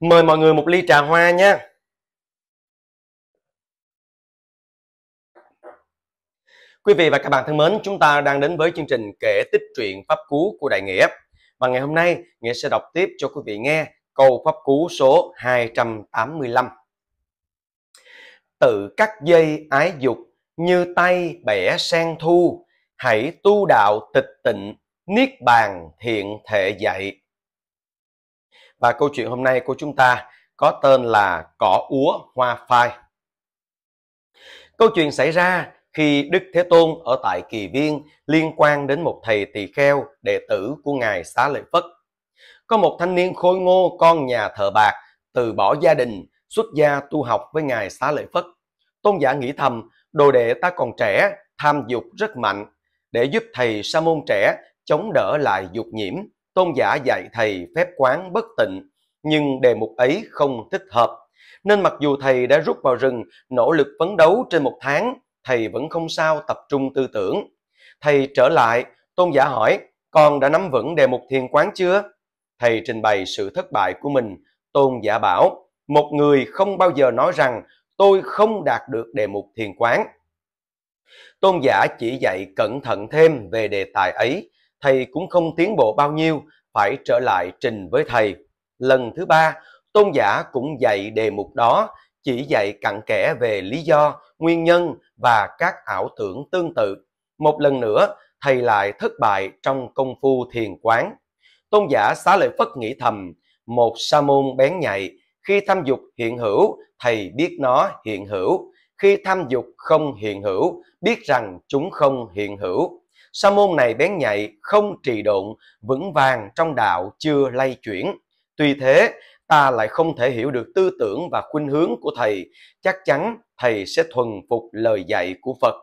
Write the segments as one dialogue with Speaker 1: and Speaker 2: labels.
Speaker 1: mời mọi người một ly trà hoa nha Quý vị và các bạn thân mến, chúng ta đang đến với chương trình kể tích truyện Pháp Cú của Đại Nghĩa. Và ngày hôm nay, Nghĩa sẽ đọc tiếp cho quý vị nghe câu Pháp Cú số 285. Tự cắt dây ái dục như tay bẻ sen thu, hãy tu đạo tịch tịnh, niết bàn thiện thể dạy. Và câu chuyện hôm nay của chúng ta có tên là cỏ úa hoa phai. Câu chuyện xảy ra khi Đức Thế Tôn ở tại Kỳ Viên liên quan đến một thầy tỳ kheo, đệ tử của Ngài Xá Lợi Phất. Có một thanh niên khôi ngô con nhà thợ bạc, từ bỏ gia đình, xuất gia tu học với Ngài Xá Lợi Phất. Tôn giả nghĩ thầm, đồ đệ ta còn trẻ, tham dục rất mạnh. Để giúp thầy sa môn trẻ chống đỡ lại dục nhiễm, tôn giả dạy thầy phép quán bất tịnh, nhưng đề mục ấy không thích hợp. Nên mặc dù thầy đã rút vào rừng, nỗ lực phấn đấu trên một tháng, thầy vẫn không sao tập trung tư tưởng. Thầy trở lại, tôn giả hỏi, con đã nắm vững đề mục thiền quán chưa? Thầy trình bày sự thất bại của mình, tôn giả bảo, một người không bao giờ nói rằng tôi không đạt được đề mục thiền quán. Tôn giả chỉ dạy cẩn thận thêm về đề tài ấy thầy cũng không tiến bộ bao nhiêu, phải trở lại trình với thầy. Lần thứ ba, tôn giả cũng dạy đề mục đó, chỉ dạy cặn kẽ về lý do, nguyên nhân và các ảo tưởng tương tự. Một lần nữa, thầy lại thất bại trong công phu thiền quán. Tôn giả xá lợi Phất nghĩ thầm, một sa môn bén nhạy, khi tham dục hiện hữu, thầy biết nó hiện hữu. Khi tham dục không hiện hữu, biết rằng chúng không hiện hữu sa môn này bén nhạy, không trì độn, vững vàng trong đạo chưa lay chuyển. Tuy thế, ta lại không thể hiểu được tư tưởng và khuynh hướng của thầy, chắc chắn thầy sẽ thuần phục lời dạy của Phật.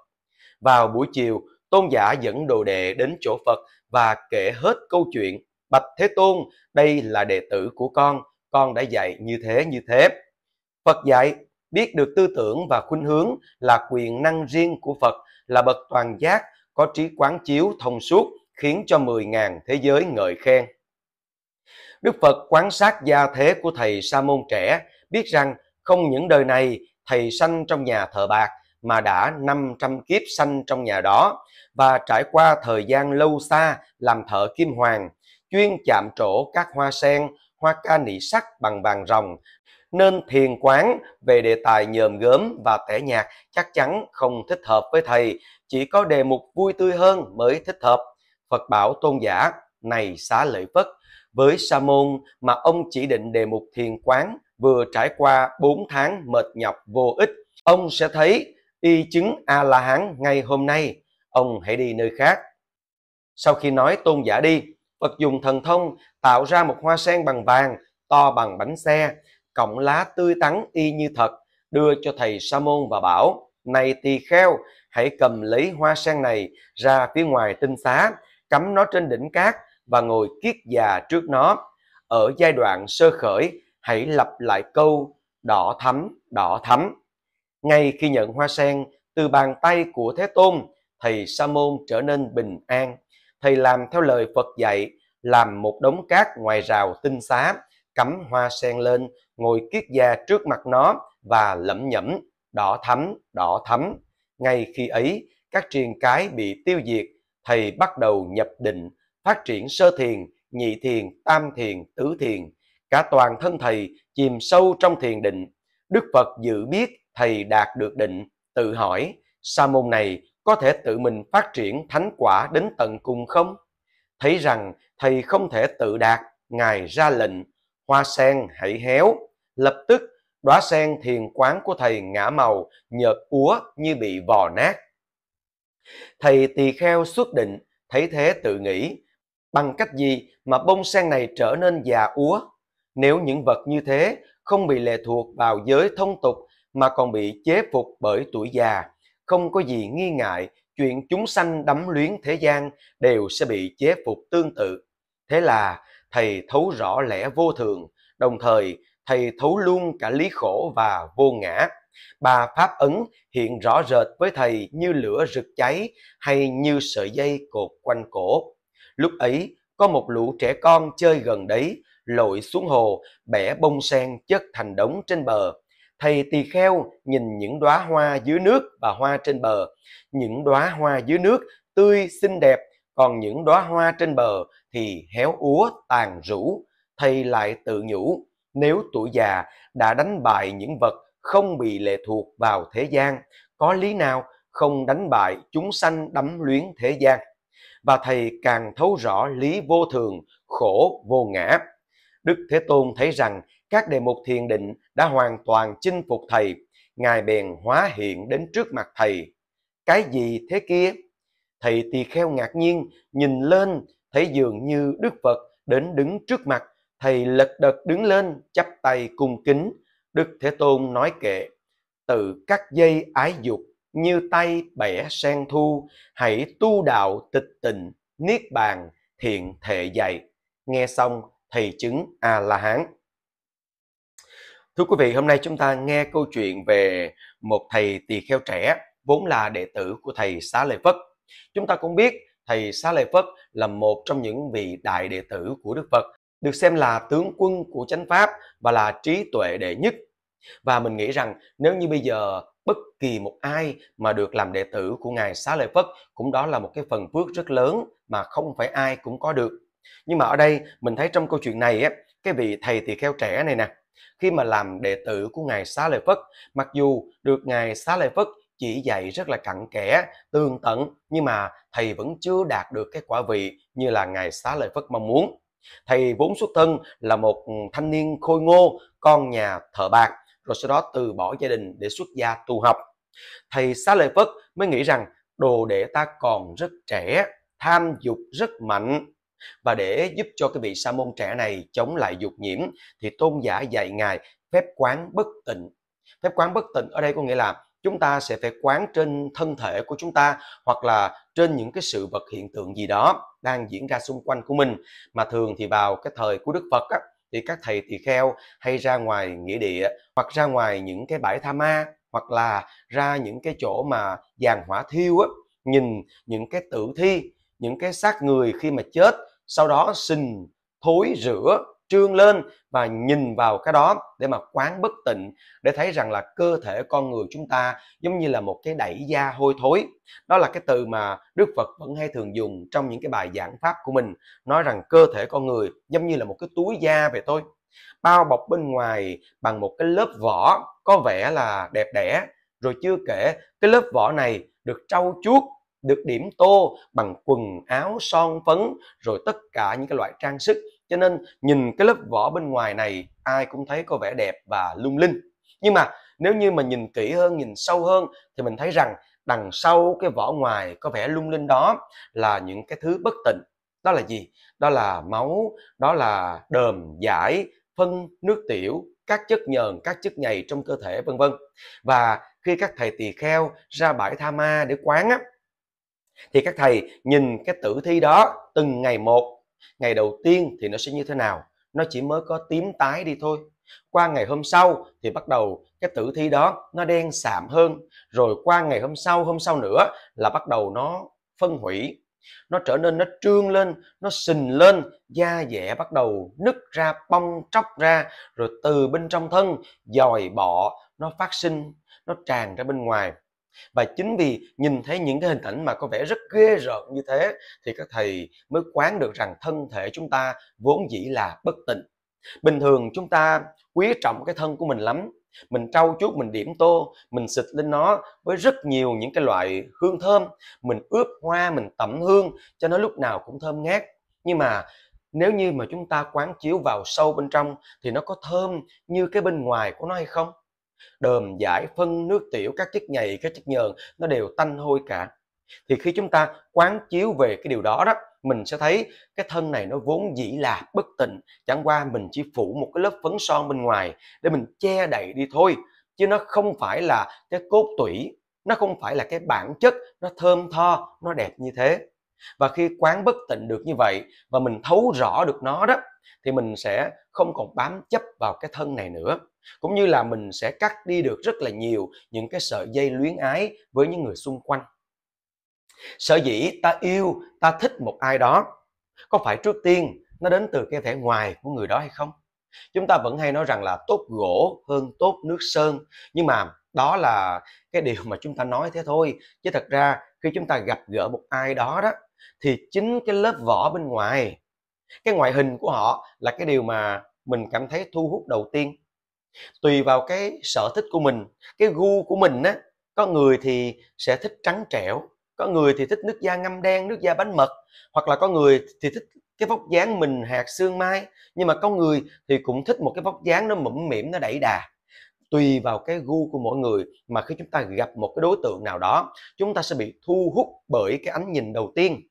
Speaker 1: Vào buổi chiều, tôn giả dẫn đồ đệ đến chỗ Phật và kể hết câu chuyện. Bạch Thế Tôn, đây là đệ tử của con, con đã dạy như thế như thế. Phật dạy, biết được tư tưởng và khuynh hướng là quyền năng riêng của Phật, là bậc toàn giác có trí quán chiếu thông suốt khiến cho 10.000 thế giới ngợi khen. Đức Phật quan sát gia thế của thầy sa môn trẻ, biết rằng không những đời này thầy sanh trong nhà thờ bạc mà đã 500 kiếp sanh trong nhà đó và trải qua thời gian lâu xa làm thợ kim hoàng, chuyên chạm trổ các hoa sen, hoa ca nị sắc bằng vàng rồng, nên thiền quán về đề tài nhờm gớm và tẻ nhạt chắc chắn không thích hợp với thầy chỉ có đề mục vui tươi hơn mới thích hợp. Phật bảo tôn giả, này xá lợi Phất, với sa môn mà ông chỉ định đề mục thiền quán vừa trải qua 4 tháng mệt nhọc vô ích, ông sẽ thấy y chứng A-la-hán ngay hôm nay, ông hãy đi nơi khác. Sau khi nói tôn giả đi, Phật dùng thần thông tạo ra một hoa sen bằng vàng, to bằng bánh xe, cọng lá tươi tắn y như thật, đưa cho thầy Sa Môn và bảo, này tỳ kheo, hãy cầm lấy hoa sen này ra phía ngoài tinh xá, cắm nó trên đỉnh cát và ngồi kiết già trước nó. Ở giai đoạn sơ khởi, hãy lặp lại câu đỏ thắm, đỏ thắm. Ngay khi nhận hoa sen từ bàn tay của Thế Tôn, thầy Sa môn trở nên bình an. Thầy làm theo lời Phật dạy, làm một đống cát ngoài rào tinh xá, cắm hoa sen lên, ngồi kiết già trước mặt nó và lẩm nhẩm, đỏ thắm, đỏ thắm ngay khi ấy, các triền cái bị tiêu diệt, thầy bắt đầu nhập định, phát triển sơ thiền, nhị thiền, tam thiền, tứ thiền. Cả toàn thân thầy chìm sâu trong thiền định. Đức Phật dự biết thầy đạt được định, tự hỏi, sa môn này có thể tự mình phát triển thánh quả đến tận cùng không? Thấy rằng thầy không thể tự đạt, Ngài ra lệnh, hoa sen hãy héo. Lập tức đóa sen thiền quán của thầy ngã màu, nhợt úa như bị vò nát. Thầy tỳ kheo xuất định, thấy thế tự nghĩ, bằng cách gì mà bông sen này trở nên già úa? Nếu những vật như thế không bị lệ thuộc vào giới thông tục mà còn bị chế phục bởi tuổi già, không có gì nghi ngại chuyện chúng sanh đắm luyến thế gian đều sẽ bị chế phục tương tự. Thế là thầy thấu rõ lẽ vô thường, đồng thời thầy thấu luôn cả lý khổ và vô ngã. Ba pháp ấn hiện rõ rệt với thầy như lửa rực cháy hay như sợi dây cột quanh cổ. Lúc ấy, có một lũ trẻ con chơi gần đấy, lội xuống hồ, bẻ bông sen chất thành đống trên bờ. Thầy tỳ kheo nhìn những đóa hoa dưới nước và hoa trên bờ. Những đóa hoa dưới nước tươi xinh đẹp, còn những đóa hoa trên bờ thì héo úa tàn rũ. Thầy lại tự nhủ, nếu tuổi già đã đánh bại những vật không bị lệ thuộc vào thế gian, có lý nào không đánh bại chúng sanh đắm luyến thế gian? Và thầy càng thấu rõ lý vô thường, khổ vô ngã. Đức Thế Tôn thấy rằng các đề mục thiền định đã hoàn toàn chinh phục thầy. Ngài bèn hóa hiện đến trước mặt thầy. Cái gì thế kia? Thầy tỳ kheo ngạc nhiên, nhìn lên, thấy dường như Đức Phật đến đứng trước mặt thầy lật đật đứng lên chắp tay cung kính đức thế tôn nói kệ tự cắt dây ái dục như tay bẻ sen thu hãy tu đạo tịch tịnh niết bàn thiện thể dạy nghe xong thầy chứng a la hán thưa quý vị hôm nay chúng ta nghe câu chuyện về một thầy tỳ kheo trẻ vốn là đệ tử của thầy xá lợi phất chúng ta cũng biết thầy xá lợi phất là một trong những vị đại đệ tử của đức phật được xem là tướng quân của chánh pháp và là trí tuệ đệ nhất. Và mình nghĩ rằng nếu như bây giờ bất kỳ một ai mà được làm đệ tử của Ngài Xá Lợi Phất cũng đó là một cái phần phước rất lớn mà không phải ai cũng có được. Nhưng mà ở đây mình thấy trong câu chuyện này á, cái vị thầy tỳ kheo trẻ này nè, khi mà làm đệ tử của Ngài Xá Lợi Phất, mặc dù được Ngài Xá Lợi Phất chỉ dạy rất là cặn kẽ, tương tận nhưng mà thầy vẫn chưa đạt được cái quả vị như là Ngài Xá Lợi Phất mong muốn. Thầy vốn xuất thân là một thanh niên khôi ngô, con nhà thợ bạc, rồi sau đó từ bỏ gia đình để xuất gia tu học. Thầy Xá Lợi Phất mới nghĩ rằng đồ đệ ta còn rất trẻ, tham dục rất mạnh. Và để giúp cho cái vị sa môn trẻ này chống lại dục nhiễm thì tôn giả dạy ngài phép quán bất tịnh. Phép quán bất tịnh ở đây có nghĩa là chúng ta sẽ phải quán trên thân thể của chúng ta hoặc là trên những cái sự vật hiện tượng gì đó đang diễn ra xung quanh của mình mà thường thì vào cái thời của Đức Phật á, thì các thầy tỳ kheo hay ra ngoài nghĩa địa hoặc ra ngoài những cái bãi tha ma hoặc là ra những cái chỗ mà dàn hỏa thiêu á, nhìn những cái tử thi những cái xác người khi mà chết sau đó sinh thối rửa trương lên và nhìn vào cái đó để mà quán bất tịnh để thấy rằng là cơ thể con người chúng ta giống như là một cái đẩy da hôi thối đó là cái từ mà đức phật vẫn hay thường dùng trong những cái bài giảng pháp của mình nói rằng cơ thể con người giống như là một cái túi da vậy thôi bao bọc bên ngoài bằng một cái lớp vỏ có vẻ là đẹp đẽ rồi chưa kể cái lớp vỏ này được trau chuốt được điểm tô bằng quần áo son phấn rồi tất cả những cái loại trang sức cho nên nhìn cái lớp vỏ bên ngoài này ai cũng thấy có vẻ đẹp và lung linh nhưng mà nếu như mà nhìn kỹ hơn nhìn sâu hơn thì mình thấy rằng đằng sau cái vỏ ngoài có vẻ lung linh đó là những cái thứ bất tịnh đó là gì đó là máu đó là đờm giải phân nước tiểu các chất nhờn các chất nhầy trong cơ thể vân vân và khi các thầy tỳ kheo ra bãi tha ma để quán á thì các thầy nhìn cái tử thi đó từng ngày một ngày đầu tiên thì nó sẽ như thế nào nó chỉ mới có tím tái đi thôi qua ngày hôm sau thì bắt đầu cái tử thi đó nó đen sạm hơn rồi qua ngày hôm sau hôm sau nữa là bắt đầu nó phân hủy nó trở nên nó trương lên nó sình lên da dẻ bắt đầu nứt ra bong tróc ra rồi từ bên trong thân dòi bọ nó phát sinh nó tràn ra bên ngoài và chính vì nhìn thấy những cái hình ảnh mà có vẻ rất ghê rợn như thế thì các thầy mới quán được rằng thân thể chúng ta vốn dĩ là bất tịnh bình thường chúng ta quý trọng cái thân của mình lắm mình trau chuốt mình điểm tô mình xịt lên nó với rất nhiều những cái loại hương thơm mình ướp hoa mình tẩm hương cho nó lúc nào cũng thơm ngát nhưng mà nếu như mà chúng ta quán chiếu vào sâu bên trong thì nó có thơm như cái bên ngoài của nó hay không đờm giải phân nước tiểu các chất nhầy các chất nhờn nó đều tanh hôi cả thì khi chúng ta quán chiếu về cái điều đó đó mình sẽ thấy cái thân này nó vốn dĩ là bất tịnh chẳng qua mình chỉ phủ một cái lớp phấn son bên ngoài để mình che đậy đi thôi chứ nó không phải là cái cốt tủy nó không phải là cái bản chất nó thơm tho nó đẹp như thế và khi quán bất tịnh được như vậy và mình thấu rõ được nó đó thì mình sẽ không còn bám chấp vào cái thân này nữa cũng như là mình sẽ cắt đi được rất là nhiều những cái sợi dây luyến ái với những người xung quanh sở dĩ ta yêu ta thích một ai đó có phải trước tiên nó đến từ cái vẻ ngoài của người đó hay không chúng ta vẫn hay nói rằng là tốt gỗ hơn tốt nước sơn nhưng mà đó là cái điều mà chúng ta nói thế thôi chứ thật ra khi chúng ta gặp gỡ một ai đó đó thì chính cái lớp vỏ bên ngoài cái ngoại hình của họ là cái điều mà mình cảm thấy thu hút đầu tiên tùy vào cái sở thích của mình cái gu của mình á có người thì sẽ thích trắng trẻo có người thì thích nước da ngâm đen nước da bánh mật hoặc là có người thì thích cái vóc dáng mình hạt xương mai nhưng mà có người thì cũng thích một cái vóc dáng nó mũm mỉm nó đẩy đà tùy vào cái gu của mỗi người mà khi chúng ta gặp một cái đối tượng nào đó chúng ta sẽ bị thu hút bởi cái ánh nhìn đầu tiên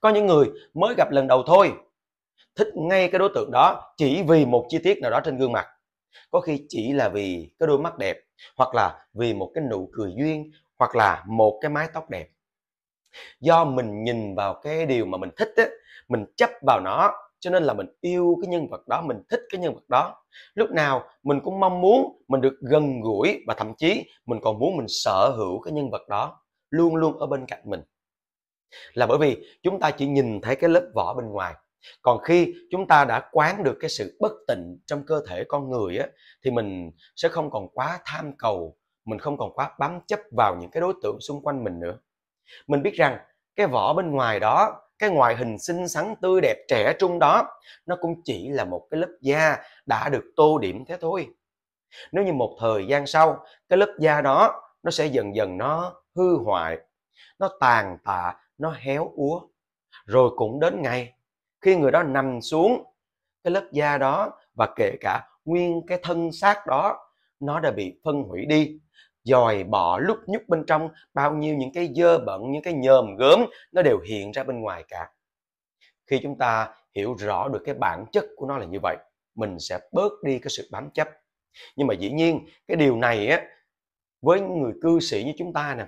Speaker 1: có những người mới gặp lần đầu thôi thích ngay cái đối tượng đó chỉ vì một chi tiết nào đó trên gương mặt có khi chỉ là vì cái đôi mắt đẹp hoặc là vì một cái nụ cười duyên hoặc là một cái mái tóc đẹp do mình nhìn vào cái điều mà mình thích á mình chấp vào nó cho nên là mình yêu cái nhân vật đó mình thích cái nhân vật đó lúc nào mình cũng mong muốn mình được gần gũi và thậm chí mình còn muốn mình sở hữu cái nhân vật đó luôn luôn ở bên cạnh mình là bởi vì chúng ta chỉ nhìn thấy cái lớp vỏ bên ngoài còn khi chúng ta đã quán được cái sự bất tịnh trong cơ thể con người á, thì mình sẽ không còn quá tham cầu mình không còn quá bám chấp vào những cái đối tượng xung quanh mình nữa mình biết rằng cái vỏ bên ngoài đó cái ngoại hình xinh xắn tươi đẹp trẻ trung đó nó cũng chỉ là một cái lớp da đã được tô điểm thế thôi nếu như một thời gian sau cái lớp da đó nó sẽ dần dần nó hư hoại nó tàn tạ nó héo úa rồi cũng đến ngày khi người đó nằm xuống cái lớp da đó và kể cả nguyên cái thân xác đó nó đã bị phân hủy đi dòi bỏ lúc nhúc bên trong bao nhiêu những cái dơ bẩn những cái nhơm gớm nó đều hiện ra bên ngoài cả khi chúng ta hiểu rõ được cái bản chất của nó là như vậy mình sẽ bớt đi cái sự bám chấp nhưng mà dĩ nhiên cái điều này á với người cư sĩ như chúng ta nè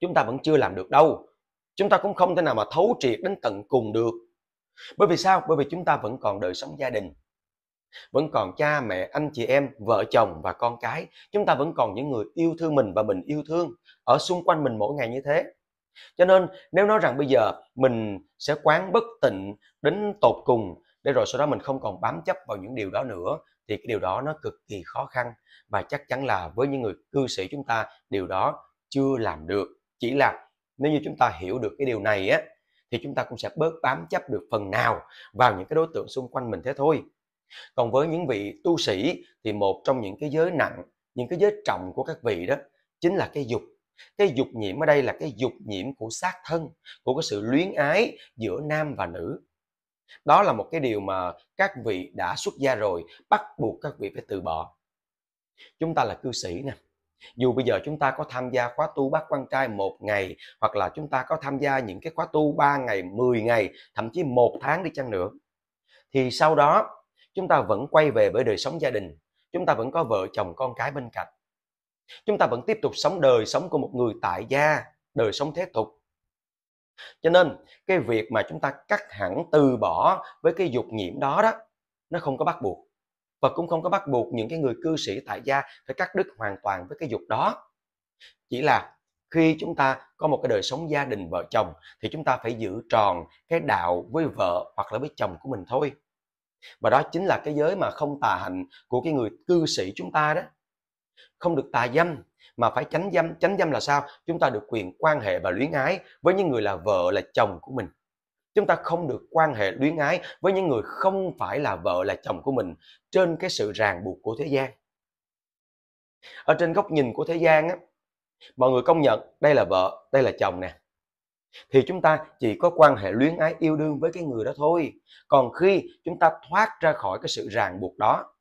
Speaker 1: chúng ta vẫn chưa làm được đâu chúng ta cũng không thể nào mà thấu triệt đến tận cùng được bởi vì sao bởi vì chúng ta vẫn còn đời sống gia đình vẫn còn cha mẹ anh chị em vợ chồng và con cái chúng ta vẫn còn những người yêu thương mình và mình yêu thương ở xung quanh mình mỗi ngày như thế cho nên nếu nói rằng bây giờ mình sẽ quán bất tịnh đến tột cùng để rồi sau đó mình không còn bám chấp vào những điều đó nữa thì cái điều đó nó cực kỳ khó khăn và chắc chắn là với những người cư sĩ chúng ta điều đó chưa làm được chỉ là nếu như chúng ta hiểu được cái điều này á thì chúng ta cũng sẽ bớt bám chấp được phần nào vào những cái đối tượng xung quanh mình thế thôi còn với những vị tu sĩ thì một trong những cái giới nặng, những cái giới trọng của các vị đó chính là cái dục. Cái dục nhiễm ở đây là cái dục nhiễm của xác thân, của cái sự luyến ái giữa nam và nữ. Đó là một cái điều mà các vị đã xuất gia rồi, bắt buộc các vị phải từ bỏ. Chúng ta là cư sĩ nè, dù bây giờ chúng ta có tham gia khóa tu bác quan trai một ngày hoặc là chúng ta có tham gia những cái khóa tu 3 ngày, 10 ngày, thậm chí một tháng đi chăng nữa thì sau đó chúng ta vẫn quay về với đời sống gia đình chúng ta vẫn có vợ chồng con cái bên cạnh chúng ta vẫn tiếp tục sống đời sống của một người tại gia đời sống thế tục cho nên cái việc mà chúng ta cắt hẳn từ bỏ với cái dục nhiễm đó đó nó không có bắt buộc và cũng không có bắt buộc những cái người cư sĩ tại gia phải cắt đứt hoàn toàn với cái dục đó chỉ là khi chúng ta có một cái đời sống gia đình vợ chồng thì chúng ta phải giữ tròn cái đạo với vợ hoặc là với chồng của mình thôi và đó chính là cái giới mà không tà hạnh của cái người cư sĩ chúng ta đó không được tà dâm mà phải tránh dâm tránh dâm là sao chúng ta được quyền quan hệ và luyến ái với những người là vợ là chồng của mình chúng ta không được quan hệ luyến ái với những người không phải là vợ là chồng của mình trên cái sự ràng buộc của thế gian ở trên góc nhìn của thế gian á mọi người công nhận đây là vợ đây là chồng nè thì chúng ta chỉ có quan hệ luyến ái yêu đương với cái người đó thôi. Còn khi chúng ta thoát ra khỏi cái sự ràng buộc đó,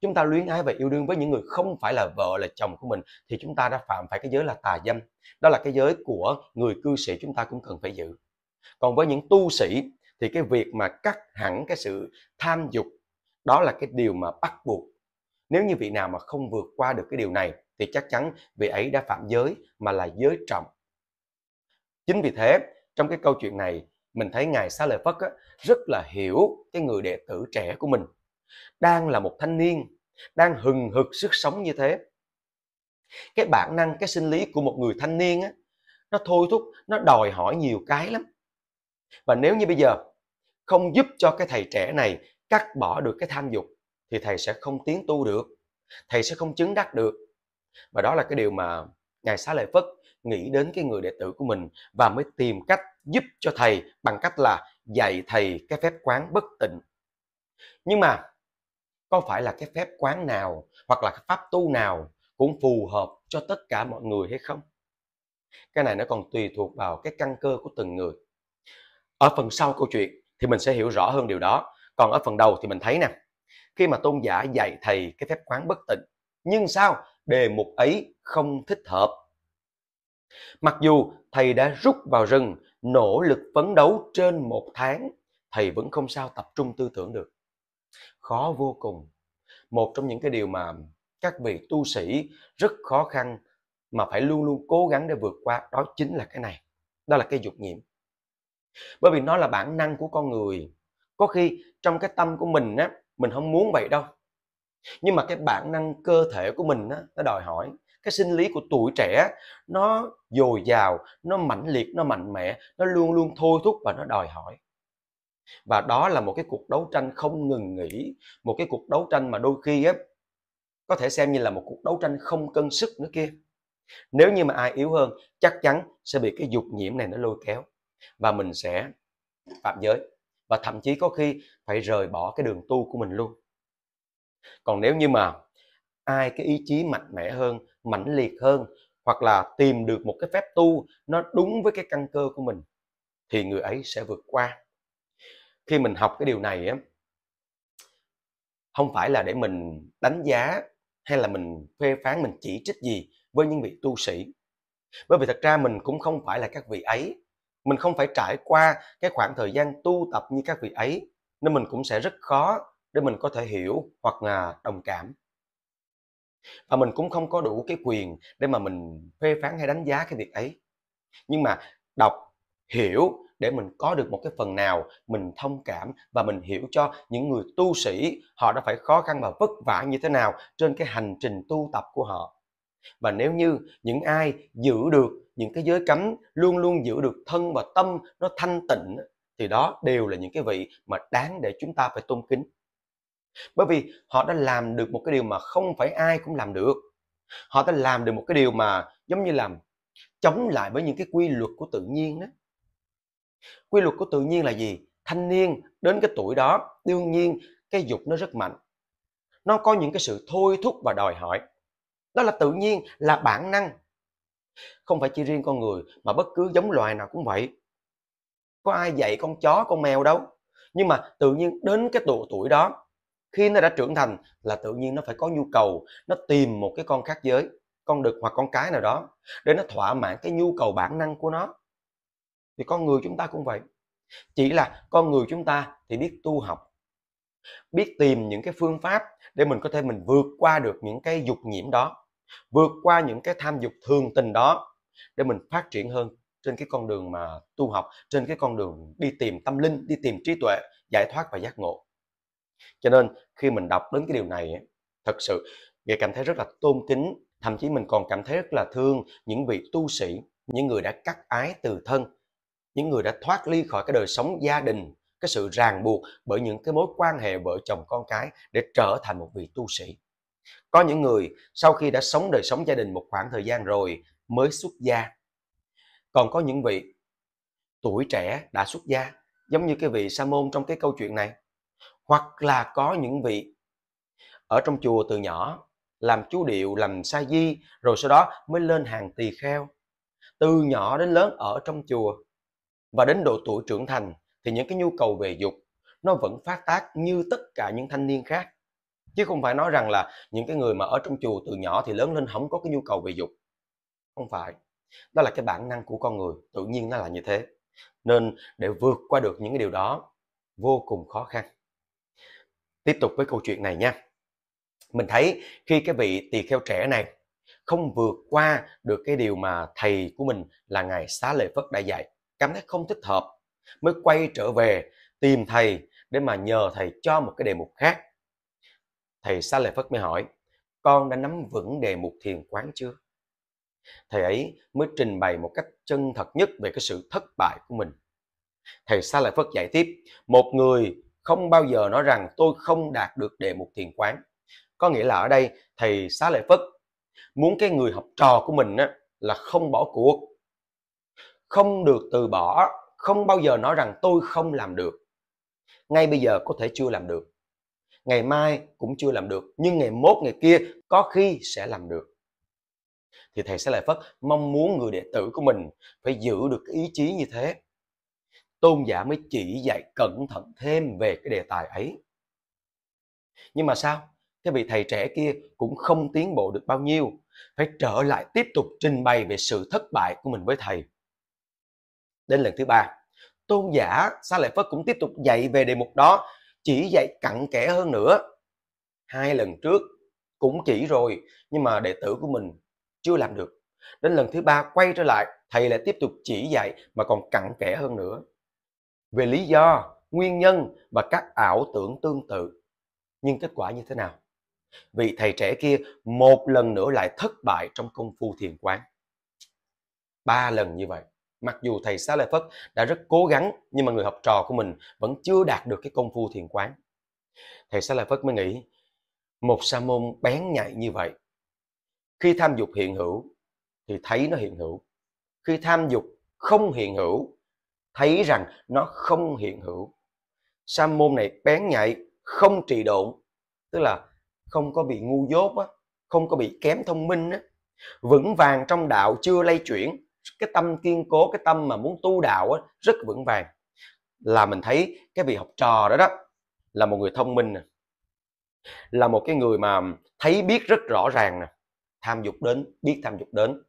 Speaker 1: chúng ta luyến ái và yêu đương với những người không phải là vợ là chồng của mình thì chúng ta đã phạm phải cái giới là tà dâm. Đó là cái giới của người cư sĩ chúng ta cũng cần phải giữ. Còn với những tu sĩ thì cái việc mà cắt hẳn cái sự tham dục đó là cái điều mà bắt buộc. Nếu như vị nào mà không vượt qua được cái điều này thì chắc chắn vị ấy đã phạm giới mà là giới trọng Chính vì thế, trong cái câu chuyện này, mình thấy Ngài Xá Lợi Phất á, rất là hiểu cái người đệ tử trẻ của mình. Đang là một thanh niên, đang hừng hực sức sống như thế. Cái bản năng, cái sinh lý của một người thanh niên á, nó thôi thúc, nó đòi hỏi nhiều cái lắm. Và nếu như bây giờ không giúp cho cái thầy trẻ này cắt bỏ được cái tham dục thì thầy sẽ không tiến tu được, thầy sẽ không chứng đắc được. Và đó là cái điều mà Ngài Xá Lợi Phất nghĩ đến cái người đệ tử của mình và mới tìm cách giúp cho thầy bằng cách là dạy thầy cái phép quán bất tịnh. Nhưng mà có phải là cái phép quán nào hoặc là cái pháp tu nào cũng phù hợp cho tất cả mọi người hay không? Cái này nó còn tùy thuộc vào cái căn cơ của từng người. Ở phần sau câu chuyện thì mình sẽ hiểu rõ hơn điều đó. Còn ở phần đầu thì mình thấy nè, khi mà tôn giả dạy thầy cái phép quán bất tịnh, nhưng sao đề mục ấy không thích hợp Mặc dù thầy đã rút vào rừng, nỗ lực phấn đấu trên một tháng, thầy vẫn không sao tập trung tư tưởng được. Khó vô cùng. Một trong những cái điều mà các vị tu sĩ rất khó khăn mà phải luôn luôn cố gắng để vượt qua đó chính là cái này. Đó là cái dục nhiễm. Bởi vì nó là bản năng của con người. Có khi trong cái tâm của mình á, mình không muốn vậy đâu. Nhưng mà cái bản năng cơ thể của mình á, nó đòi hỏi cái sinh lý của tuổi trẻ nó dồi dào nó mãnh liệt nó mạnh mẽ nó luôn luôn thôi thúc và nó đòi hỏi và đó là một cái cuộc đấu tranh không ngừng nghỉ một cái cuộc đấu tranh mà đôi khi á có thể xem như là một cuộc đấu tranh không cân sức nữa kia nếu như mà ai yếu hơn chắc chắn sẽ bị cái dục nhiễm này nó lôi kéo và mình sẽ phạm giới và thậm chí có khi phải rời bỏ cái đường tu của mình luôn còn nếu như mà ai cái ý chí mạnh mẽ hơn mãnh liệt hơn hoặc là tìm được một cái phép tu nó đúng với cái căn cơ của mình thì người ấy sẽ vượt qua khi mình học cái điều này á không phải là để mình đánh giá hay là mình phê phán mình chỉ trích gì với những vị tu sĩ bởi vì thật ra mình cũng không phải là các vị ấy mình không phải trải qua cái khoảng thời gian tu tập như các vị ấy nên mình cũng sẽ rất khó để mình có thể hiểu hoặc là đồng cảm và mình cũng không có đủ cái quyền để mà mình phê phán hay đánh giá cái việc ấy nhưng mà đọc hiểu để mình có được một cái phần nào mình thông cảm và mình hiểu cho những người tu sĩ họ đã phải khó khăn và vất vả như thế nào trên cái hành trình tu tập của họ và nếu như những ai giữ được những cái giới cấm luôn luôn giữ được thân và tâm nó thanh tịnh thì đó đều là những cái vị mà đáng để chúng ta phải tôn kính bởi vì họ đã làm được một cái điều mà không phải ai cũng làm được họ đã làm được một cái điều mà giống như làm chống lại với những cái quy luật của tự nhiên đó quy luật của tự nhiên là gì thanh niên đến cái tuổi đó đương nhiên cái dục nó rất mạnh nó có những cái sự thôi thúc và đòi hỏi đó là tự nhiên là bản năng không phải chỉ riêng con người mà bất cứ giống loài nào cũng vậy có ai dạy con chó con mèo đâu nhưng mà tự nhiên đến cái độ tuổi đó khi nó đã trưởng thành là tự nhiên nó phải có nhu cầu nó tìm một cái con khác giới con đực hoặc con cái nào đó để nó thỏa mãn cái nhu cầu bản năng của nó thì con người chúng ta cũng vậy chỉ là con người chúng ta thì biết tu học biết tìm những cái phương pháp để mình có thể mình vượt qua được những cái dục nhiễm đó vượt qua những cái tham dục thường tình đó để mình phát triển hơn trên cái con đường mà tu học trên cái con đường đi tìm tâm linh đi tìm trí tuệ giải thoát và giác ngộ cho nên khi mình đọc đến cái điều này thật sự Nghĩa cảm thấy rất là tôn kính thậm chí mình còn cảm thấy rất là thương những vị tu sĩ những người đã cắt ái từ thân những người đã thoát ly khỏi cái đời sống gia đình cái sự ràng buộc bởi những cái mối quan hệ vợ chồng con cái để trở thành một vị tu sĩ có những người sau khi đã sống đời sống gia đình một khoảng thời gian rồi mới xuất gia còn có những vị tuổi trẻ đã xuất gia giống như cái vị sa môn trong cái câu chuyện này hoặc là có những vị ở trong chùa từ nhỏ làm chú điệu làm sa di rồi sau đó mới lên hàng tỳ kheo từ nhỏ đến lớn ở trong chùa và đến độ tuổi trưởng thành thì những cái nhu cầu về dục nó vẫn phát tác như tất cả những thanh niên khác chứ không phải nói rằng là những cái người mà ở trong chùa từ nhỏ thì lớn lên không có cái nhu cầu về dục không phải đó là cái bản năng của con người tự nhiên nó là như thế nên để vượt qua được những cái điều đó vô cùng khó khăn tiếp tục với câu chuyện này nha mình thấy khi cái vị tỳ kheo trẻ này không vượt qua được cái điều mà thầy của mình là ngài xá lợi phất đã dạy cảm thấy không thích hợp mới quay trở về tìm thầy để mà nhờ thầy cho một cái đề mục khác thầy xá lợi phất mới hỏi con đã nắm vững đề mục thiền quán chưa thầy ấy mới trình bày một cách chân thật nhất về cái sự thất bại của mình thầy xá lợi phất giải tiếp một người không bao giờ nói rằng tôi không đạt được đề mục thiền quán có nghĩa là ở đây thầy xá lợi phất muốn cái người học trò của mình á, là không bỏ cuộc không được từ bỏ không bao giờ nói rằng tôi không làm được ngay bây giờ có thể chưa làm được ngày mai cũng chưa làm được nhưng ngày mốt ngày kia có khi sẽ làm được thì thầy xá lợi phất mong muốn người đệ tử của mình phải giữ được ý chí như thế tôn giả mới chỉ dạy cẩn thận thêm về cái đề tài ấy nhưng mà sao cái vị thầy trẻ kia cũng không tiến bộ được bao nhiêu phải trở lại tiếp tục trình bày về sự thất bại của mình với thầy đến lần thứ ba tôn giả sa lợi phất cũng tiếp tục dạy về đề mục đó chỉ dạy cặn kẽ hơn nữa hai lần trước cũng chỉ rồi nhưng mà đệ tử của mình chưa làm được đến lần thứ ba quay trở lại thầy lại tiếp tục chỉ dạy mà còn cặn kẽ hơn nữa về lý do, nguyên nhân và các ảo tưởng tương tự. Nhưng kết quả như thế nào? Vị thầy trẻ kia một lần nữa lại thất bại trong công phu thiền quán. Ba lần như vậy. Mặc dù thầy Sa Lợi Phất đã rất cố gắng nhưng mà người học trò của mình vẫn chưa đạt được cái công phu thiền quán. Thầy Sa Lợi Phất mới nghĩ một sa môn bén nhạy như vậy. Khi tham dục hiện hữu thì thấy nó hiện hữu. Khi tham dục không hiện hữu thấy rằng nó không hiện hữu. Sam môn này bén nhạy, không trì độn, tức là không có bị ngu dốt á, không có bị kém thông minh á, vững vàng trong đạo chưa lay chuyển, cái tâm kiên cố, cái tâm mà muốn tu đạo á, rất vững vàng. Là mình thấy cái vị học trò đó đó là một người thông minh nè, là một cái người mà thấy biết rất rõ ràng nè, tham dục đến, biết tham dục đến,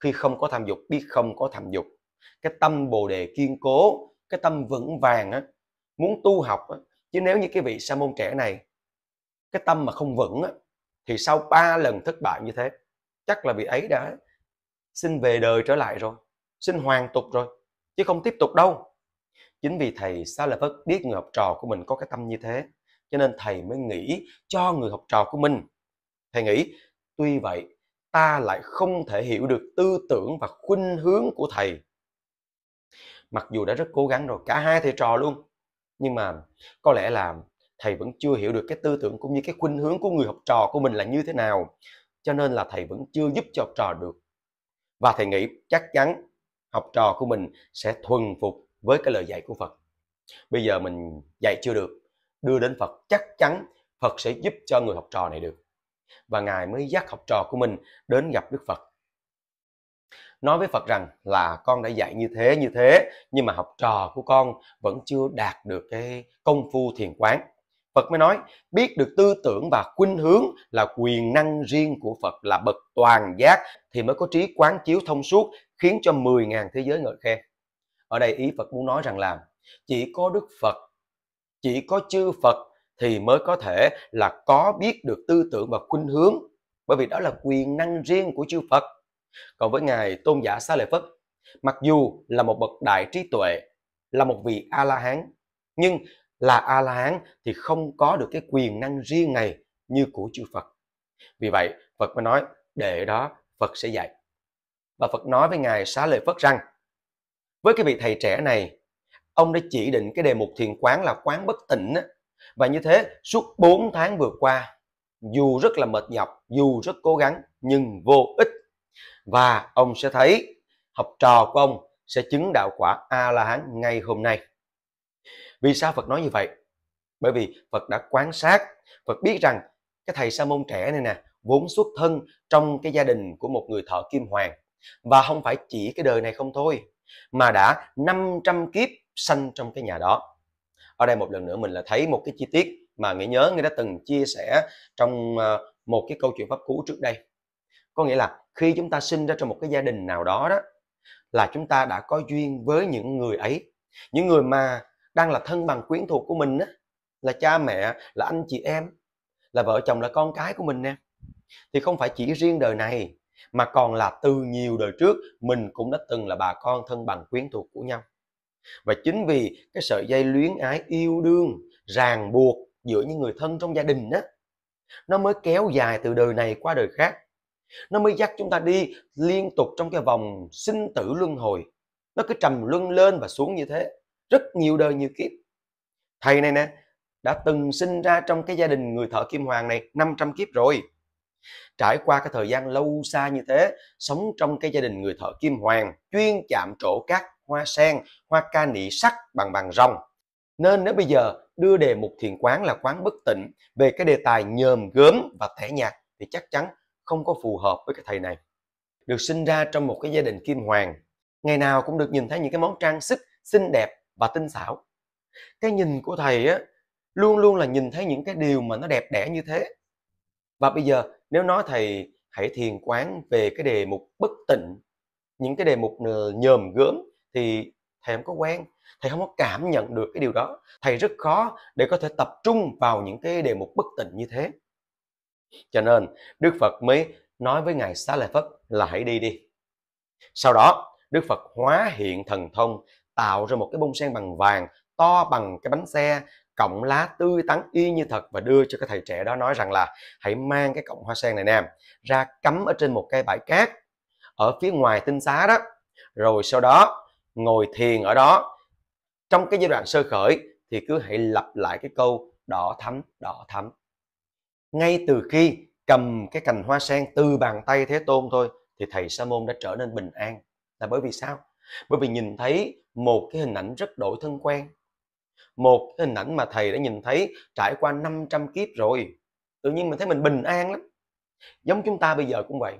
Speaker 1: khi không có tham dục, biết không có tham dục, cái tâm bồ đề kiên cố cái tâm vững vàng á muốn tu học á chứ nếu như cái vị sa môn trẻ này cái tâm mà không vững á thì sau ba lần thất bại như thế chắc là vị ấy đã xin về đời trở lại rồi xin hoàn tục rồi chứ không tiếp tục đâu chính vì thầy sa lợi phất biết người học trò của mình có cái tâm như thế cho nên thầy mới nghĩ cho người học trò của mình thầy nghĩ tuy vậy ta lại không thể hiểu được tư tưởng và khuynh hướng của thầy mặc dù đã rất cố gắng rồi cả hai thầy trò luôn nhưng mà có lẽ là thầy vẫn chưa hiểu được cái tư tưởng cũng như cái khuynh hướng của người học trò của mình là như thế nào cho nên là thầy vẫn chưa giúp cho học trò được và thầy nghĩ chắc chắn học trò của mình sẽ thuần phục với cái lời dạy của Phật bây giờ mình dạy chưa được đưa đến Phật chắc chắn Phật sẽ giúp cho người học trò này được và ngài mới dắt học trò của mình đến gặp Đức Phật nói với Phật rằng là con đã dạy như thế như thế nhưng mà học trò của con vẫn chưa đạt được cái công phu thiền quán Phật mới nói biết được tư tưởng và khuynh hướng là quyền năng riêng của Phật là bậc toàn giác thì mới có trí quán chiếu thông suốt khiến cho 10.000 thế giới ngợi khen. Ở đây ý Phật muốn nói rằng là chỉ có Đức Phật, chỉ có chư Phật thì mới có thể là có biết được tư tưởng và khuynh hướng bởi vì đó là quyền năng riêng của chư Phật còn với Ngài Tôn giả Xá Lợi Phất, mặc dù là một bậc đại trí tuệ, là một vị A-la-hán, nhưng là A-la-hán thì không có được cái quyền năng riêng này như của chư Phật. Vì vậy, Phật mới nói, để đó Phật sẽ dạy. Và Phật nói với Ngài Xá Lợi Phất rằng, với cái vị thầy trẻ này, ông đã chỉ định cái đề mục thiền quán là quán bất tỉnh. Và như thế, suốt 4 tháng vừa qua, dù rất là mệt nhọc, dù rất cố gắng, nhưng vô ích và ông sẽ thấy học trò của ông sẽ chứng đạo quả a la hán ngay hôm nay vì sao phật nói như vậy bởi vì phật đã quan sát phật biết rằng cái thầy sa môn trẻ này nè vốn xuất thân trong cái gia đình của một người thợ kim hoàng và không phải chỉ cái đời này không thôi mà đã 500 kiếp sanh trong cái nhà đó ở đây một lần nữa mình là thấy một cái chi tiết mà nghĩ nhớ người đã từng chia sẻ trong ờ, một cái câu chuyện pháp cú trước đây có nghĩa là khi chúng ta sinh ra trong một cái gia đình nào đó đó là chúng ta đã có duyên với những người ấy những người mà đang là thân bằng quyến thuộc của mình á là cha mẹ là anh chị em là vợ chồng là con cái của mình nè thì không phải chỉ riêng đời này mà còn là từ nhiều đời trước mình cũng đã từng là bà con thân bằng quyến thuộc của nhau và chính vì cái sợi dây luyến ái yêu đương ràng buộc giữa những người thân trong gia đình đó nó mới kéo dài từ đời này qua đời khác nó mới dắt chúng ta đi liên tục trong cái vòng sinh tử luân hồi nó cứ trầm luân lên và xuống như thế rất nhiều đời nhiều kiếp thầy này nè đã từng sinh ra trong cái gia đình người thợ kim hoàng này 500 kiếp rồi trải qua cái thời gian lâu xa như thế sống trong cái gia đình người thợ kim hoàng chuyên chạm trổ các hoa sen hoa ca nị sắc bằng bằng rồng nên nếu bây giờ đưa đề mục thiền quán là quán bất tịnh về cái đề tài nhờm gớm và thẻ nhạc thì chắc chắn không có phù hợp với cái thầy này được sinh ra trong một cái gia đình kim hoàng ngày nào cũng được nhìn thấy những cái món trang sức xinh đẹp và tinh xảo cái nhìn của thầy á luôn luôn là nhìn thấy những cái điều mà nó đẹp đẽ như thế và bây giờ nếu nói thầy hãy thiền quán về cái đề mục bất tịnh những cái đề mục nhờm gớm thì thầy không có quen thầy không có cảm nhận được cái điều đó thầy rất khó để có thể tập trung vào những cái đề mục bất tịnh như thế cho nên Đức Phật mới nói với Ngài Xá Lợi Phất là hãy đi đi. Sau đó Đức Phật hóa hiện thần thông tạo ra một cái bông sen bằng vàng to bằng cái bánh xe cọng lá tươi tắn y như thật và đưa cho cái thầy trẻ đó nói rằng là hãy mang cái cọng hoa sen này nè ra cắm ở trên một cái bãi cát ở phía ngoài tinh xá đó rồi sau đó ngồi thiền ở đó trong cái giai đoạn sơ khởi thì cứ hãy lặp lại cái câu đỏ thắm đỏ thắm ngay từ khi cầm cái cành hoa sen từ bàn tay Thế Tôn thôi thì thầy Sa môn đã trở nên bình an. Là bởi vì sao? Bởi vì nhìn thấy một cái hình ảnh rất đổi thân quen. Một cái hình ảnh mà thầy đã nhìn thấy trải qua 500 kiếp rồi. Tự nhiên mình thấy mình bình an lắm. Giống chúng ta bây giờ cũng vậy.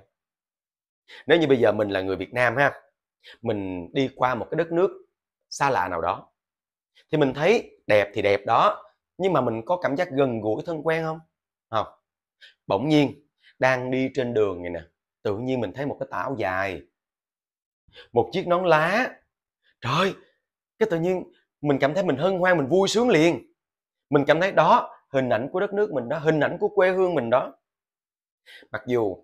Speaker 1: Nếu như bây giờ mình là người Việt Nam ha, mình đi qua một cái đất nước xa lạ nào đó thì mình thấy đẹp thì đẹp đó, nhưng mà mình có cảm giác gần gũi thân quen không? không bỗng nhiên đang đi trên đường này nè tự nhiên mình thấy một cái tà dài một chiếc nón lá trời cái tự nhiên mình cảm thấy mình hân hoan mình vui sướng liền mình cảm thấy đó hình ảnh của đất nước mình đó hình ảnh của quê hương mình đó mặc dù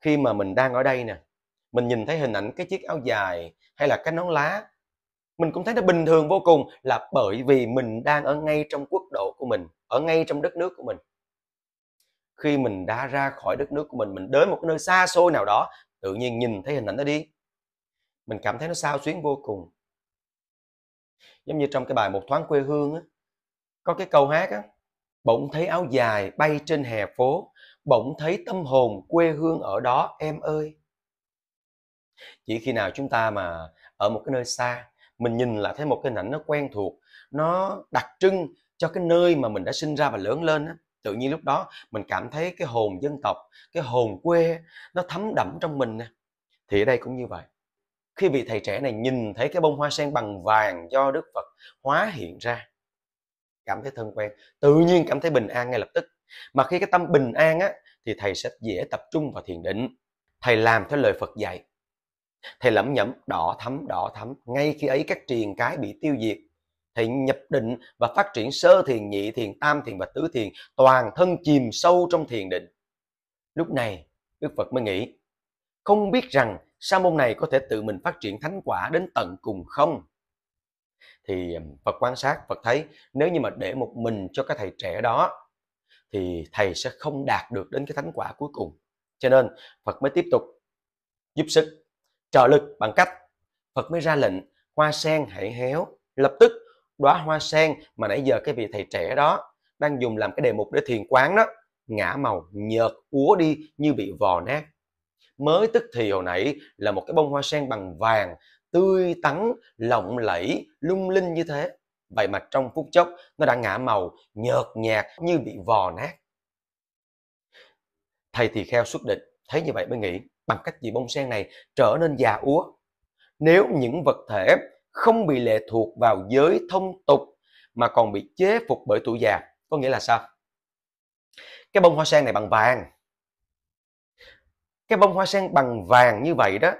Speaker 1: khi mà mình đang ở đây nè mình nhìn thấy hình ảnh cái chiếc áo dài hay là cái nón lá mình cũng thấy nó bình thường vô cùng là bởi vì mình đang ở ngay trong quốc độ của mình ở ngay trong đất nước của mình khi mình đã ra khỏi đất nước của mình mình đến một nơi xa xôi nào đó tự nhiên nhìn thấy hình ảnh đó đi mình cảm thấy nó sao xuyến vô cùng giống như trong cái bài một thoáng quê hương á có cái câu hát á bỗng thấy áo dài bay trên hè phố bỗng thấy tâm hồn quê hương ở đó em ơi chỉ khi nào chúng ta mà ở một cái nơi xa mình nhìn lại thấy một cái hình ảnh nó quen thuộc nó đặc trưng cho cái nơi mà mình đã sinh ra và lớn lên á tự nhiên lúc đó mình cảm thấy cái hồn dân tộc cái hồn quê nó thấm đẫm trong mình nè thì ở đây cũng như vậy khi vị thầy trẻ này nhìn thấy cái bông hoa sen bằng vàng do đức phật hóa hiện ra cảm thấy thân quen tự nhiên cảm thấy bình an ngay lập tức mà khi cái tâm bình an á thì thầy sẽ dễ tập trung vào thiền định thầy làm theo lời phật dạy thầy lẩm nhẩm đỏ thắm đỏ thắm ngay khi ấy các triền cái bị tiêu diệt thì nhập định và phát triển sơ thiền nhị thiền tam thiền và tứ thiền toàn thân chìm sâu trong thiền định lúc này đức phật mới nghĩ không biết rằng sa môn này có thể tự mình phát triển thánh quả đến tận cùng không thì phật quan sát phật thấy nếu như mà để một mình cho cái thầy trẻ đó thì thầy sẽ không đạt được đến cái thánh quả cuối cùng cho nên phật mới tiếp tục giúp sức trợ lực bằng cách phật mới ra lệnh hoa sen hãy héo lập tức đóa hoa sen mà nãy giờ cái vị thầy trẻ đó đang dùng làm cái đề mục để thiền quán đó ngã màu nhợt úa đi như bị vò nát mới tức thì hồi nãy là một cái bông hoa sen bằng vàng tươi tắn lộng lẫy lung linh như thế vậy mà trong phút chốc nó đã ngã màu nhợt nhạt như bị vò nát thầy thì kheo xuất định thấy như vậy mới nghĩ bằng cách gì bông sen này trở nên già úa nếu những vật thể không bị lệ thuộc vào giới thông tục mà còn bị chế phục bởi tuổi già. Có nghĩa là sao? Cái bông hoa sen này bằng vàng. Cái bông hoa sen bằng vàng như vậy đó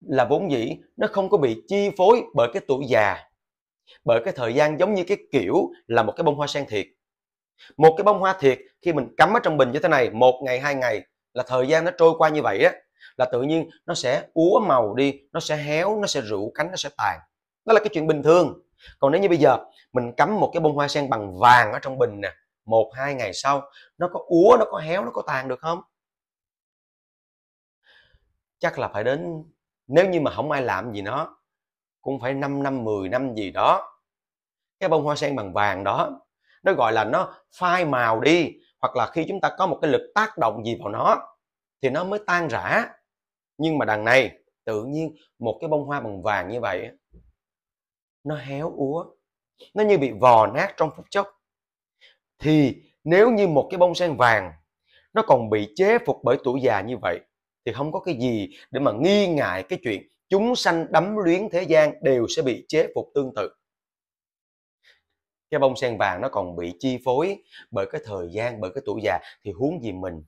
Speaker 1: là vốn dĩ nó không có bị chi phối bởi cái tuổi già, bởi cái thời gian giống như cái kiểu là một cái bông hoa sen thiệt. Một cái bông hoa thiệt khi mình cắm ở trong bình như thế này một ngày hai ngày là thời gian nó trôi qua như vậy á là tự nhiên nó sẽ úa màu đi nó sẽ héo nó sẽ rũ cánh nó sẽ tàn đó là cái chuyện bình thường còn nếu như bây giờ mình cắm một cái bông hoa sen bằng vàng ở trong bình nè một hai ngày sau nó có úa nó có héo nó có tàn được không chắc là phải đến nếu như mà không ai làm gì nó cũng phải 5 năm 10 năm gì đó cái bông hoa sen bằng vàng đó nó gọi là nó phai màu đi hoặc là khi chúng ta có một cái lực tác động gì vào nó thì nó mới tan rã nhưng mà đằng này tự nhiên một cái bông hoa bằng vàng như vậy nó héo úa nó như bị vò nát trong phút chốc thì nếu như một cái bông sen vàng nó còn bị chế phục bởi tuổi già như vậy thì không có cái gì để mà nghi ngại cái chuyện chúng sanh đắm luyến thế gian đều sẽ bị chế phục tương tự cái bông sen vàng nó còn bị chi phối bởi cái thời gian bởi cái tuổi già thì huống gì mình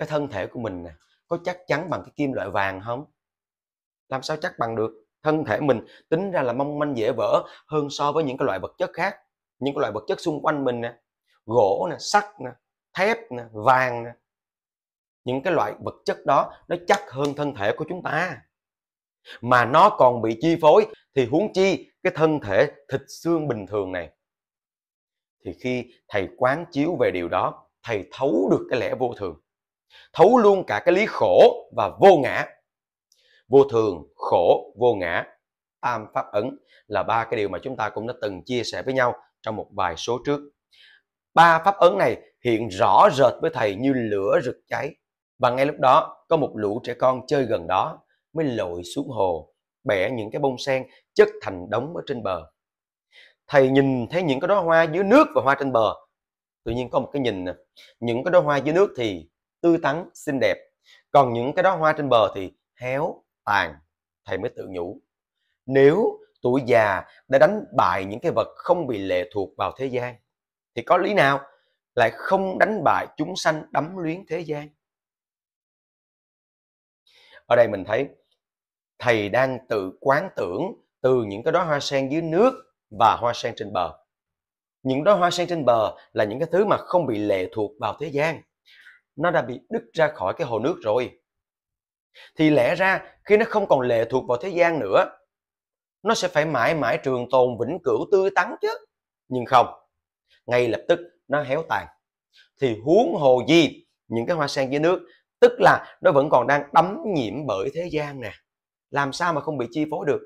Speaker 1: cái thân thể của mình nè có chắc chắn bằng cái kim loại vàng không làm sao chắc bằng được thân thể mình tính ra là mong manh dễ vỡ hơn so với những cái loại vật chất khác những cái loại vật chất xung quanh mình nè gỗ nè sắt nè thép nè vàng nè những cái loại vật chất đó nó chắc hơn thân thể của chúng ta mà nó còn bị chi phối thì huống chi cái thân thể thịt xương bình thường này thì khi thầy quán chiếu về điều đó thầy thấu được cái lẽ vô thường thấu luôn cả cái lý khổ và vô ngã vô thường khổ vô ngã tam pháp ấn là ba cái điều mà chúng ta cũng đã từng chia sẻ với nhau trong một vài số trước ba pháp ấn này hiện rõ rệt với thầy như lửa rực cháy và ngay lúc đó có một lũ trẻ con chơi gần đó mới lội xuống hồ bẻ những cái bông sen chất thành đống ở trên bờ thầy nhìn thấy những cái đóa hoa dưới nước và hoa trên bờ tự nhiên có một cái nhìn những cái đóa hoa dưới nước thì tươi tắn xinh đẹp còn những cái đó hoa trên bờ thì héo tàn thầy mới tự nhủ nếu tuổi già đã đánh bại những cái vật không bị lệ thuộc vào thế gian thì có lý nào lại không đánh bại chúng sanh đắm luyến thế gian ở đây mình thấy thầy đang tự quán tưởng từ những cái đó hoa sen dưới nước và hoa sen trên bờ những đóa hoa sen trên bờ là những cái thứ mà không bị lệ thuộc vào thế gian nó đã bị đứt ra khỏi cái hồ nước rồi. Thì lẽ ra khi nó không còn lệ thuộc vào thế gian nữa, nó sẽ phải mãi mãi trường tồn vĩnh cửu tươi tắn chứ. Nhưng không, ngay lập tức nó héo tàn. Thì huống hồ gì những cái hoa sen dưới nước, tức là nó vẫn còn đang đắm nhiễm bởi thế gian nè. Làm sao mà không bị chi phối được?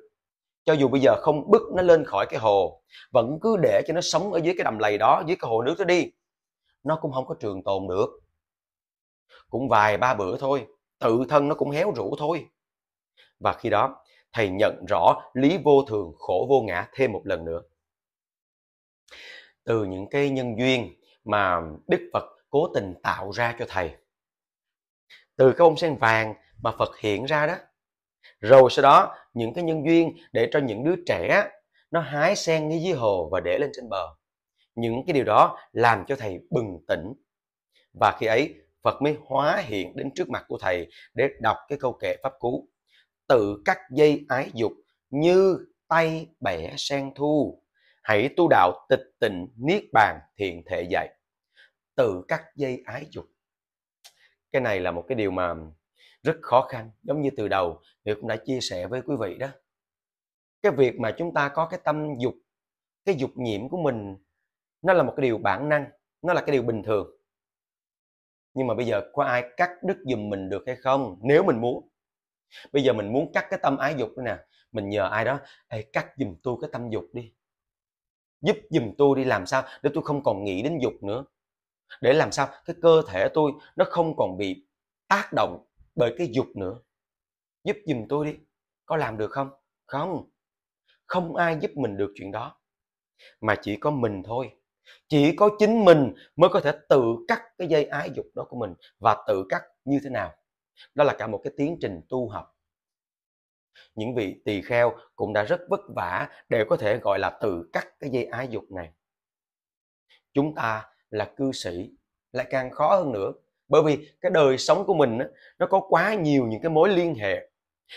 Speaker 1: Cho dù bây giờ không bức nó lên khỏi cái hồ, vẫn cứ để cho nó sống ở dưới cái đầm lầy đó, dưới cái hồ nước đó đi, nó cũng không có trường tồn được cũng vài ba bữa thôi tự thân nó cũng héo rũ thôi và khi đó thầy nhận rõ lý vô thường khổ vô ngã thêm một lần nữa từ những cái nhân duyên mà đức phật cố tình tạo ra cho thầy từ cái ông sen vàng mà phật hiện ra đó rồi sau đó những cái nhân duyên để cho những đứa trẻ nó hái sen ngay dưới hồ và để lên trên bờ những cái điều đó làm cho thầy bừng tỉnh và khi ấy Phật mới hóa hiện đến trước mặt của thầy để đọc cái câu kệ pháp cú. Tự cắt dây ái dục như tay bẻ sen thu, hãy tu đạo tịch tịnh niết bàn thiện thể dạy. Tự cắt dây ái dục. Cái này là một cái điều mà rất khó khăn, giống như từ đầu Hiệp cũng đã chia sẻ với quý vị đó. Cái việc mà chúng ta có cái tâm dục, cái dục nhiễm của mình nó là một cái điều bản năng, nó là cái điều bình thường nhưng mà bây giờ có ai cắt đứt giùm mình được hay không nếu mình muốn bây giờ mình muốn cắt cái tâm ái dục nè mình nhờ ai đó Ê, cắt giùm tôi cái tâm dục đi giúp giùm tôi đi làm sao để tôi không còn nghĩ đến dục nữa để làm sao cái cơ thể tôi nó không còn bị tác động bởi cái dục nữa giúp giùm tôi đi có làm được không không không ai giúp mình được chuyện đó mà chỉ có mình thôi chỉ có chính mình mới có thể tự cắt cái dây ái dục đó của mình và tự cắt như thế nào. Đó là cả một cái tiến trình tu học. Những vị tỳ kheo cũng đã rất vất vả để có thể gọi là tự cắt cái dây ái dục này. Chúng ta là cư sĩ lại càng khó hơn nữa bởi vì cái đời sống của mình nó có quá nhiều những cái mối liên hệ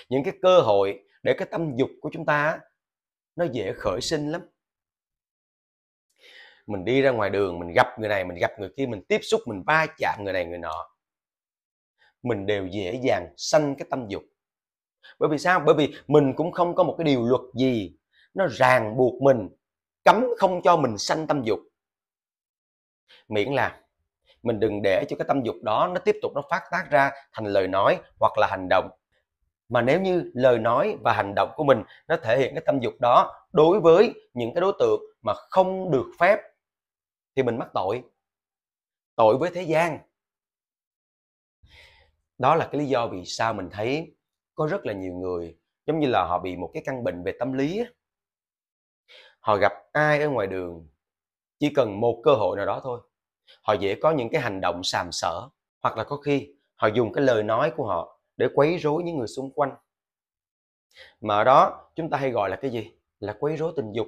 Speaker 1: những cái cơ hội để cái tâm dục của chúng ta nó dễ khởi sinh lắm mình đi ra ngoài đường mình gặp người này mình gặp người kia mình tiếp xúc mình va chạm người này người nọ mình đều dễ dàng sanh cái tâm dục bởi vì sao bởi vì mình cũng không có một cái điều luật gì nó ràng buộc mình cấm không cho mình sanh tâm dục miễn là mình đừng để cho cái tâm dục đó nó tiếp tục nó phát tác ra thành lời nói hoặc là hành động mà nếu như lời nói và hành động của mình nó thể hiện cái tâm dục đó đối với những cái đối tượng mà không được phép thì mình mắc tội tội với thế gian đó là cái lý do vì sao mình thấy có rất là nhiều người giống như là họ bị một cái căn bệnh về tâm lý họ gặp ai ở ngoài đường chỉ cần một cơ hội nào đó thôi họ dễ có những cái hành động sàm sỡ hoặc là có khi họ dùng cái lời nói của họ để quấy rối những người xung quanh mà ở đó chúng ta hay gọi là cái gì là quấy rối tình dục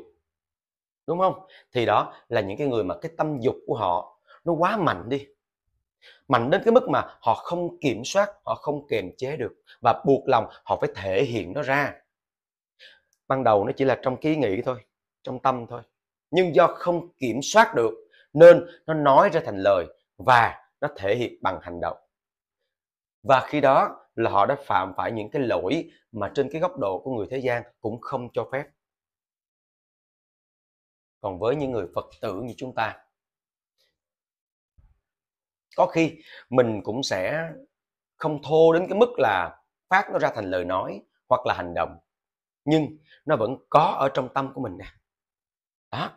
Speaker 1: đúng không thì đó là những cái người mà cái tâm dục của họ nó quá mạnh đi mạnh đến cái mức mà họ không kiểm soát họ không kềm chế được và buộc lòng họ phải thể hiện nó ra ban đầu nó chỉ là trong ký nghĩ thôi trong tâm thôi nhưng do không kiểm soát được nên nó nói ra thành lời và nó thể hiện bằng hành động và khi đó là họ đã phạm phải những cái lỗi mà trên cái góc độ của người thế gian cũng không cho phép còn với những người phật tử như chúng ta có khi mình cũng sẽ không thô đến cái mức là phát nó ra thành lời nói hoặc là hành động nhưng nó vẫn có ở trong tâm của mình nè đó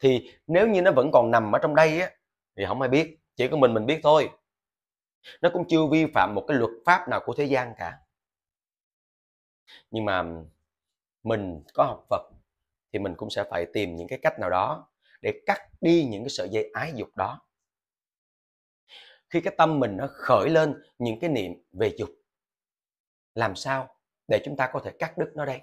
Speaker 1: thì nếu như nó vẫn còn nằm ở trong đây á thì không ai biết chỉ có mình mình biết thôi nó cũng chưa vi phạm một cái luật pháp nào của thế gian cả nhưng mà mình có học Phật thì mình cũng sẽ phải tìm những cái cách nào đó để cắt đi những cái sợi dây ái dục đó khi cái tâm mình nó khởi lên những cái niệm về dục làm sao để chúng ta có thể cắt đứt nó đây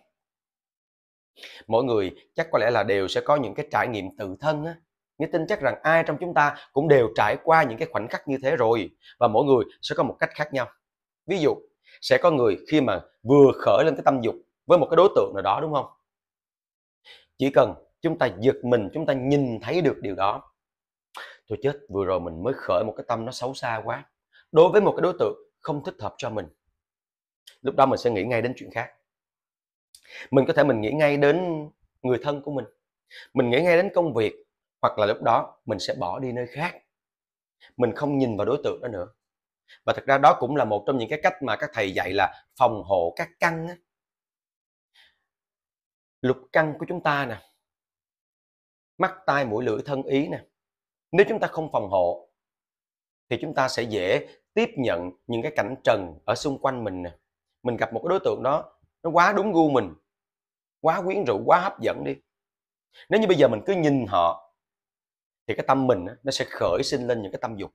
Speaker 1: mỗi người chắc có lẽ là đều sẽ có những cái trải nghiệm tự thân á như tin chắc rằng ai trong chúng ta cũng đều trải qua những cái khoảnh khắc như thế rồi và mỗi người sẽ có một cách khác nhau ví dụ sẽ có người khi mà vừa khởi lên cái tâm dục với một cái đối tượng nào đó đúng không chỉ cần chúng ta giật mình chúng ta nhìn thấy được điều đó tôi chết vừa rồi mình mới khởi một cái tâm nó xấu xa quá đối với một cái đối tượng không thích hợp cho mình lúc đó mình sẽ nghĩ ngay đến chuyện khác mình có thể mình nghĩ ngay đến người thân của mình mình nghĩ ngay đến công việc hoặc là lúc đó mình sẽ bỏ đi nơi khác mình không nhìn vào đối tượng đó nữa và thật ra đó cũng là một trong những cái cách mà các thầy dạy là phòng hộ các căn á lục căn của chúng ta nè mắt tai mũi lưỡi thân ý nè nếu chúng ta không phòng hộ thì chúng ta sẽ dễ tiếp nhận những cái cảnh trần ở xung quanh mình nè mình gặp một cái đối tượng đó nó quá đúng gu mình quá quyến rũ quá hấp dẫn đi nếu như bây giờ mình cứ nhìn họ thì cái tâm mình nó sẽ khởi sinh lên những cái tâm dục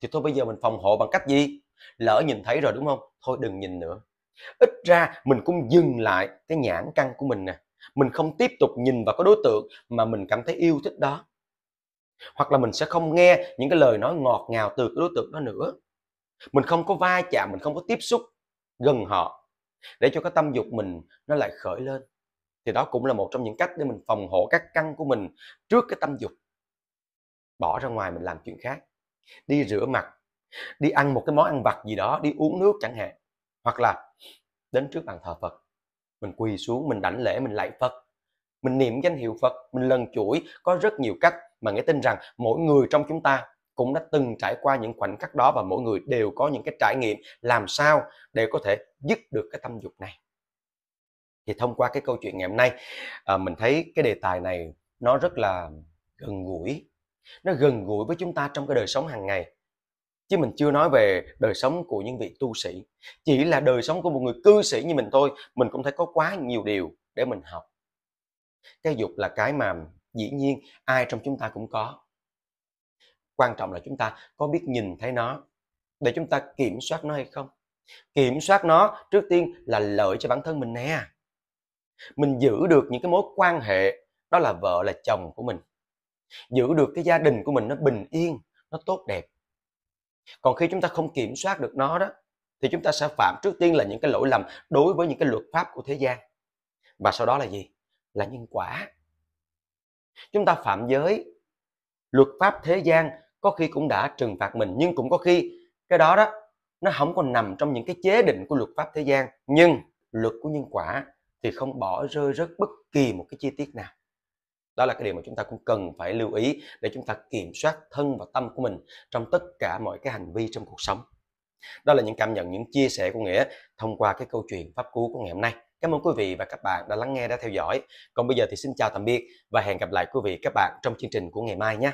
Speaker 1: thì thôi bây giờ mình phòng hộ bằng cách gì lỡ nhìn thấy rồi đúng không thôi đừng nhìn nữa ít ra mình cũng dừng lại cái nhãn căn của mình nè mình không tiếp tục nhìn vào cái đối tượng mà mình cảm thấy yêu thích đó hoặc là mình sẽ không nghe những cái lời nói ngọt ngào từ cái đối tượng đó nữa mình không có va chạm mình không có tiếp xúc gần họ để cho cái tâm dục mình nó lại khởi lên thì đó cũng là một trong những cách để mình phòng hộ các căn của mình trước cái tâm dục bỏ ra ngoài mình làm chuyện khác đi rửa mặt đi ăn một cái món ăn vặt gì đó đi uống nước chẳng hạn hoặc là đến trước bàn thờ Phật mình quỳ xuống mình đảnh lễ mình lạy Phật mình niệm danh hiệu Phật mình lần chuỗi có rất nhiều cách mà nghĩa tin rằng mỗi người trong chúng ta cũng đã từng trải qua những khoảnh khắc đó và mỗi người đều có những cái trải nghiệm làm sao để có thể dứt được cái tâm dục này thì thông qua cái câu chuyện ngày hôm nay à, mình thấy cái đề tài này nó rất là gần gũi nó gần gũi với chúng ta trong cái đời sống hàng ngày chứ mình chưa nói về đời sống của những vị tu sĩ chỉ là đời sống của một người cư sĩ như mình thôi mình cũng thấy có quá nhiều điều để mình học cái dục là cái mà dĩ nhiên ai trong chúng ta cũng có quan trọng là chúng ta có biết nhìn thấy nó để chúng ta kiểm soát nó hay không kiểm soát nó trước tiên là lợi cho bản thân mình nè mình giữ được những cái mối quan hệ đó là vợ là chồng của mình giữ được cái gia đình của mình nó bình yên nó tốt đẹp còn khi chúng ta không kiểm soát được nó đó thì chúng ta sẽ phạm trước tiên là những cái lỗi lầm đối với những cái luật pháp của thế gian và sau đó là gì là nhân quả chúng ta phạm giới luật pháp thế gian có khi cũng đã trừng phạt mình nhưng cũng có khi cái đó đó nó không còn nằm trong những cái chế định của luật pháp thế gian nhưng luật của nhân quả thì không bỏ rơi rớt bất kỳ một cái chi tiết nào đó là cái điều mà chúng ta cũng cần phải lưu ý để chúng ta kiểm soát thân và tâm của mình trong tất cả mọi cái hành vi trong cuộc sống đó là những cảm nhận những chia sẻ của nghĩa thông qua cái câu chuyện pháp cú của ngày hôm nay cảm ơn quý vị và các bạn đã lắng nghe đã theo dõi còn bây giờ thì xin chào tạm biệt và hẹn gặp lại quý vị các bạn trong chương trình của ngày mai nhé